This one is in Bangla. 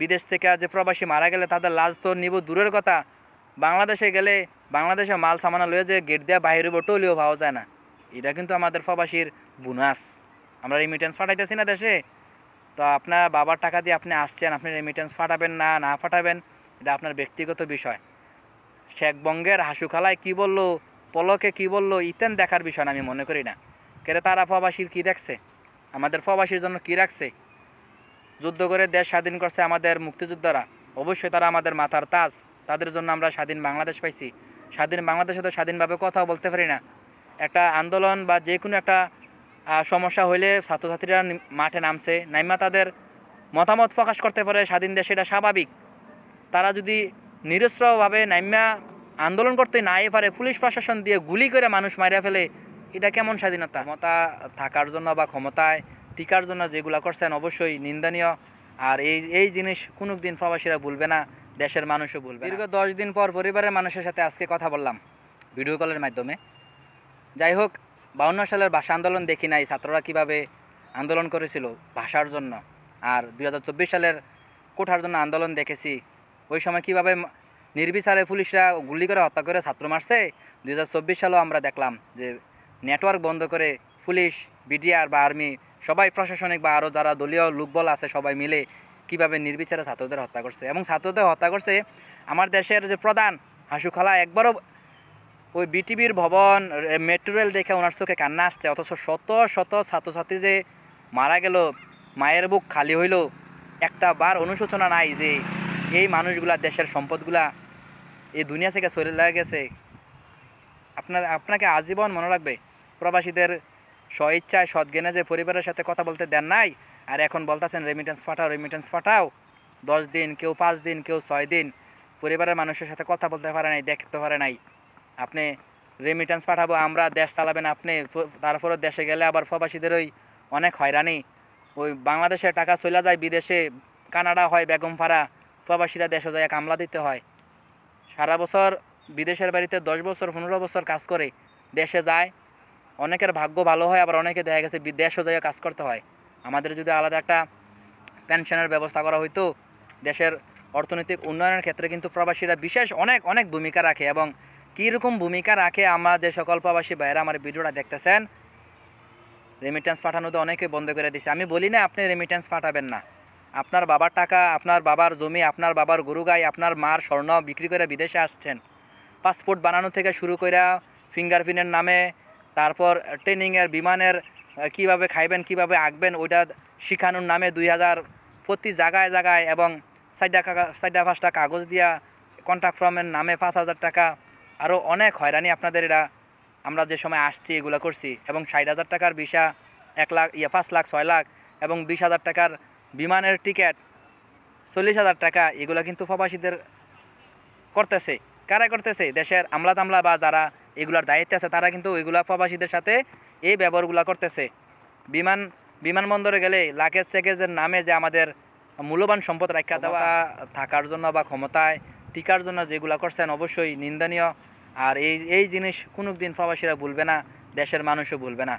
বিদেশ থেকে যে প্রবাসী মারা গেলে তাদের লাজ তো নিব দূরের কথা বাংলাদেশে গেলে বাংলাদেশে মাল সামানা লয়ে যে গেট দেওয়া বাহিরে টলিও পাওয়া যায় না এটা কিন্তু আমাদের প্রবাসীর বোনাস আমরা রেমিটেন্স ফাটাইতেছি না দেশে তো আপনার বাবার টাকা দিয়ে আপনি আসছেন আপনি রেমিটেন্স ফাটাবেন না না ফাটাবেন এটা আপনার ব্যক্তিগত বিষয় শেখবঙ্গের হাসুখালায় কি বলল পলকে কি বলল ইতেন দেখার বিষয় না আমি মনে করি না কেন তারা প্রবাসীর কি দেখছে আমাদের প্রবাসীর জন্য কি রাখছে যুদ্ধ করে দেশ স্বাধীন করছে আমাদের মুক্তিযোদ্ধারা অবশ্যই তারা আমাদের মাথার তাজ তাদের জন্য আমরা স্বাধীন বাংলাদেশ পাইছি স্বাধীন বাংলাদেশে তো স্বাধীনভাবে কথা বলতে পারি না একটা আন্দোলন বা যে কোনো একটা সমস্যা হইলে ছাত্রছাত্রীরা মাঠে নামছে নাইমা তাদের মতামত প্রকাশ করতে পারে স্বাধীন দেশে এটা স্বাভাবিক তারা যদি নিরস্ত্রভাবে নাইমা আন্দোলন করতে নাই পারে পুলিশ প্রশাসন দিয়ে গুলি করে মানুষ মারিয়া ফেলে এটা কেমন স্বাধীনতা ক্ষমতা থাকার জন্য বা ক্ষমতায় টিকার জন্য যেগুলো করছেন অবশ্যই নিন্দনীয় আর এই এই জিনিস কোনো দিন প্রবাসীরা ভুলবে না দেশের মানুষও ভুলবে দীর্ঘ দশ দিন পর পরিবারের মানুষের সাথে আজকে কথা বললাম ভিডিও কলের মাধ্যমে যাই হোক বাউন্ন সালের ভাষা আন্দোলন দেখি নাই ছাত্ররা কিভাবে আন্দোলন করেছিল ভাষার জন্য আর দুই সালের কোঠার জন্য আন্দোলন দেখেছি ওই সময় কিভাবে নির্বিচারে পুলিশরা গুলি করে হত্যা করে ছাত্র মারছে দুই সালেও আমরা দেখলাম যে নেটওয়ার্ক বন্ধ করে পুলিশ বিডিআর বা আর্মি সবাই প্রশাসনিক বা আরও যারা দলীয় লোকবল আছে সবাই মিলে কিভাবে নির্বিচারে ছাত্রদের হত্যা করছে এবং ছাত্রদের হত্যা করছে আমার দেশের যে প্রধান হাসুখালা একবারও ওই বিটিভির ভবন মেট্রোরেল দেখে ওনার চোখে কান্না আসছে অথচ শত শত ছাত্রছাত্রী যে মারা গেল মায়ের বুক খালি হইল একটা বার অনুশোচনা নাই যে এই মানুষগুলা দেশের সম্পদগুলা এই দুনিয়া থেকে চলে গেছে আপনার আপনাকে আজীবন মনে রাখবে প্রবাসীদের স্বইচ্ছায় সদ্গেনে যে পরিবারের সাথে কথা বলতে দেন নাই আর এখন বলতেছেন রেমিটেন্স পাঠাও রেমিটেন্স পাঠাও দশ দিন কেউ পাঁচ দিন কেউ ছয় দিন পরিবারের মানুষের সাথে কথা বলতে পারে নাই দেখতে পারে নাই আপনি রেমিটেন্স পাঠাবো আমরা দেশ চালাবেন আপনি তারপরও দেশে গেলে আবার প্রবাসীদের ওই অনেক হয়রানি ওই বাংলাদেশে টাকা চলে যায় বিদেশে কানাডা হয় বেগমপাড়া প্রবাসীরা দেশে যায় কামলা দিতে হয় সারা বছর বিদেশের বাড়িতে দশ বছর পনেরো বছর কাজ করে দেশে যায় অনেকের ভাগ্য ভালো হয় আবার অনেকে দেখা গেছে বিদেশও যাইয়া কাজ করতে হয় আমাদের যদি আলাদা একটা পেনশনের ব্যবস্থা করা হইতো দেশের অর্থনৈতিক উন্নয়নের ক্ষেত্রে কিন্তু প্রবাসীরা বিশেষ অনেক অনেক ভূমিকা রাখে এবং কীরকম ভূমিকা রাখে আমরা যে সকল প্রবাসী বাইরে আমার ভিডিওটা দেখতেছেন রেমিটেন্স পাঠানো তো অনেকে বন্ধ করে দিছে আমি বলি না আপনি রেমিটেন্স পাঠাবেন না আপনার বাবার টাকা আপনার বাবার জমি আপনার বাবার গরু গাই আপনার মার স্বর্ণ বিক্রি করে বিদেশে আসছেন পাসপোর্ট বানানো থেকে শুরু করে ফিঙ্গারপ্রিন্টের নামে তারপর ট্রেনিংয়ের বিমানের কিভাবে খাইবেন কিভাবে আঁকবেন ওইটা শিখানোর নামে দুই হাজার প্রতি জায়গায় জায়গায় এবং চারটা চারটা পাঁচটা কাগজ দিয়া কন্ট্রাক্ট ফর্মের নামে পাঁচ হাজার টাকা আরও অনেক হয়রানি আপনাদের এটা আমরা যে সময় আসছি এগুলো করছি এবং ষাট হাজার টাকার ভিসা এক লাখ ইয়া পাঁচ লাখ ছয় লাখ এবং বিশ হাজার টাকার বিমানের টিকিট চল্লিশ হাজার টাকা এগুলো কিন্তু প্রবাসীদের করতেছে কারা করতেছে দেশের আমলা তামলা বা যারা এগুলার দায়িত্বে আছে তারা কিন্তু এগুলা প্রবাসীদের সাথে এই ব্যবহারগুলো করতেছে বিমান বিমানবন্দরে গেলে লাগেজ প্যাকেজের নামে যে আমাদের মূল্যবান সম্পদ রাখা দেওয়া থাকার জন্য বা ক্ষমতায় টিকার জন্য যেগুলো করছেন অবশ্যই নিন্দনীয় আর এই এই জিনিস কোনো দিন প্রবাসীরা ভুলবে না দেশের মানুষও ভুলবে না